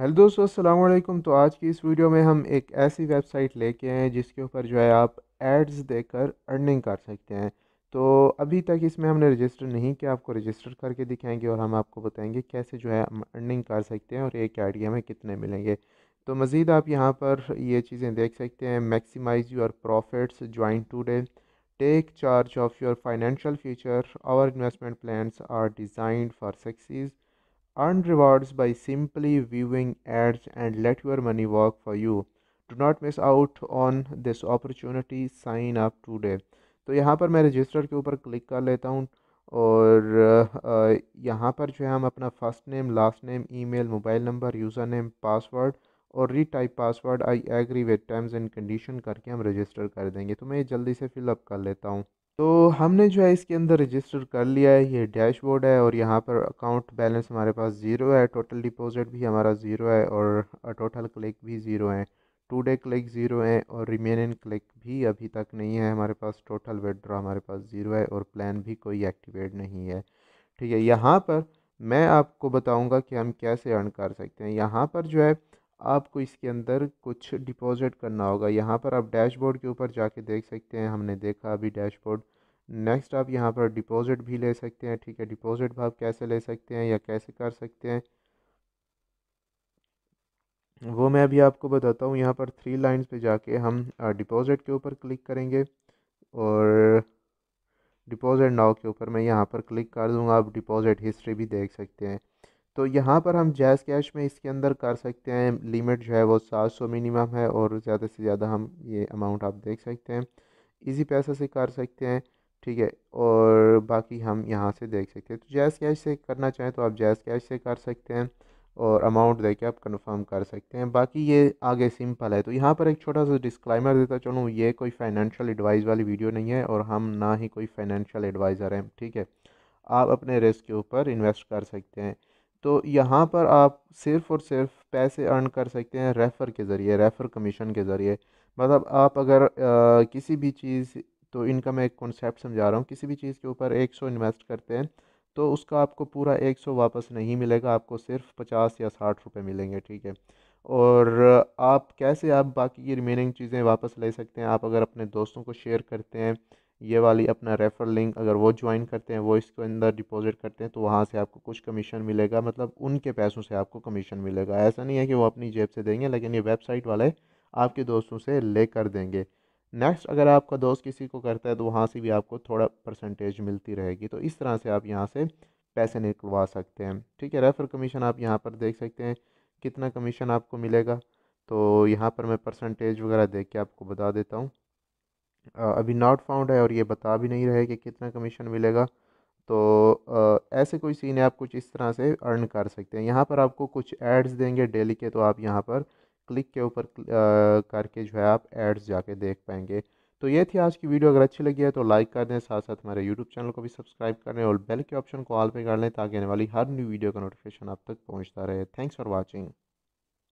Hello दोस्तों अस्सलाम वालेकुम तो आज की इस वीडियो में हम एक ऐसी वेबसाइट लेके आए हैं जिसके ऊपर जो है आप एड्स देकर अर्निंग कर सकते हैं तो अभी तक इसमें हमने रजिस्टर नहीं किया आपको रजिस्टर करके दिखाएंगे और हम आपको बताएंगे कैसे जो है हम अर्निंग कर सकते हैं और एक आइडिया में हमें कितने मिलेंगे तो मज़ीद आप यहाँ पर ये चीज़ें देख सकते हैं maximise your profits join today take charge of your financial future our investment plans are designed for success Earn rewards by simply viewing ads and let your money work for you. Do not miss out on this opportunity. Sign up today. तो यहाँ पर मैं register के ऊपर click कर लेता हूँ और यहाँ पर जो है हम अपना first name last name email mobile number username password और retype password I agree with terms and condition करके हम रजिस्टर कर देंगे तो मैं जल्दी से फिलअप कर लेता हूँ तो हमने जो है इसके अंदर रजिस्टर कर लिया है ये डैशबोर्ड है और यहाँ पर अकाउंट बैलेंस हमारे पास ज़ीरो है टोटल डिपॉजिट भी हमारा ज़ीरो है और टोटल क्लिक भी ज़ीरो है टू डे क्लिक ज़ीरो है और रिमेनिंग क्लिक भी अभी तक नहीं है हमारे पास टोटल विदड्रॉ हमारे पास ज़ीरो है और प्लान भी कोई एक्टिवेट नहीं है ठीक है यहाँ पर मैं आपको बताऊँगा कि हम कैसे अर्न कर सकते हैं यहाँ पर जो है आपको इसके अंदर कुछ डिपॉजिट करना होगा यहाँ पर आप डैशबोर्ड के ऊपर जाके देख सकते हैं हमने देखा अभी डैशबोर्ड नेक्स्ट आप यहाँ पर डिपॉजिट भी ले सकते हैं ठीक है डिपॉजिट आप कैसे ले सकते हैं या कैसे कर सकते हैं वो मैं अभी आपको बताता हूँ यहाँ पर थ्री लाइन्स पर जाके हम डिपॉजिट के ऊपर क्लिक करेंगे और डिपॉजिट नाव के ऊपर मैं यहाँ पर क्लिक कर दूँगा आप डिपॉजिट हिस्ट्री भी देख सकते हैं तो यहाँ पर हम जैज़ कैश में इसके अंदर कर सकते हैं लिमिट जो है वो सात सौ मिनिमम है और ज़्यादा से ज़्यादा हम ये अमाउंट आप देख सकते हैं इजी पैसा से कर सकते हैं ठीक है और बाकी हम यहाँ से देख सकते हैं तो जैज़ कैश से करना चाहें तो आप जैज़ कैश से कर सकते हैं और अमाउंट दे के आप कंफर्म कर सकते हैं बाकी ये आगे सिंपल है तो यहाँ पर एक छोटा सा डिस्क्लाइमर देता चलूँ ये कोई फाइनेंशियल एडवाइस वाली वीडियो नहीं है और हम ना ही कोई फाइनेंशियल एडवाइज़र हैं ठीक है आप अपने रिस्क के ऊपर इन्वेस्ट कर सकते हैं तो यहाँ पर आप सिर्फ़ और सिर्फ पैसे अर्न कर सकते हैं रेफ़र के ज़रिए रेफ़र कमीशन के ज़रिए मतलब आप अगर आ, किसी भी चीज़ तो इनका मैं एक कॉन्सेप्ट समझा रहा हूँ किसी भी चीज़ के ऊपर एक सौ इन्वेस्ट करते हैं तो उसका आपको पूरा एक सौ वापस नहीं मिलेगा आपको सिर्फ पचास या साठ रुपये मिलेंगे ठीक है और आप कैसे आप बाकी की रिमेनिंग चीज़ें वापस ले सकते हैं आप अगर अपने दोस्तों को शेयर करते हैं ये वाली अपना रेफ़र लिंक अगर वो ज्वाइन करते हैं वो इसके अंदर डिपॉजिट करते हैं तो वहाँ से आपको कुछ कमीशन मिलेगा मतलब उनके पैसों से आपको कमीशन मिलेगा ऐसा नहीं है कि वो अपनी जेब से देंगे लेकिन ये वेबसाइट वाले आपके दोस्तों से ले कर देंगे नेक्स्ट अगर आपका दोस्त किसी को करता है तो वहाँ से भी आपको थोड़ा परसेंटेज मिलती रहेगी तो इस तरह से आप यहाँ से पैसे निकलवा सकते हैं ठीक है रेफ़र कमीशन आप यहाँ पर देख सकते हैं कितना कमीशन आपको मिलेगा तो यहाँ पर मैं परसेंटेज वगैरह देख के आपको बता देता हूँ अभी नॉट फाउंड है और ये बता भी नहीं रहे कि कितना कमीशन मिलेगा तो ऐसे कोई सीन है आप कुछ इस तरह से अर्न कर सकते हैं यहाँ पर आपको कुछ एड्स देंगे डेली के तो आप यहाँ पर क्लिक के ऊपर करके जो है आप एड्स जाके देख पाएंगे तो ये थी आज की वीडियो अगर अच्छी लगी है तो लाइक कर दें साथ साथ हमारे यूट्यूब चैनल को भी सब्सक्राइब कर लें और बेल के ऑप्शन को ऑल पे कर लें ताकि आने वाली हर न्यू वीडियो का नोटिफिकेशन आप तक पहुँचता रहे थैंक्स फॉर वॉचिंग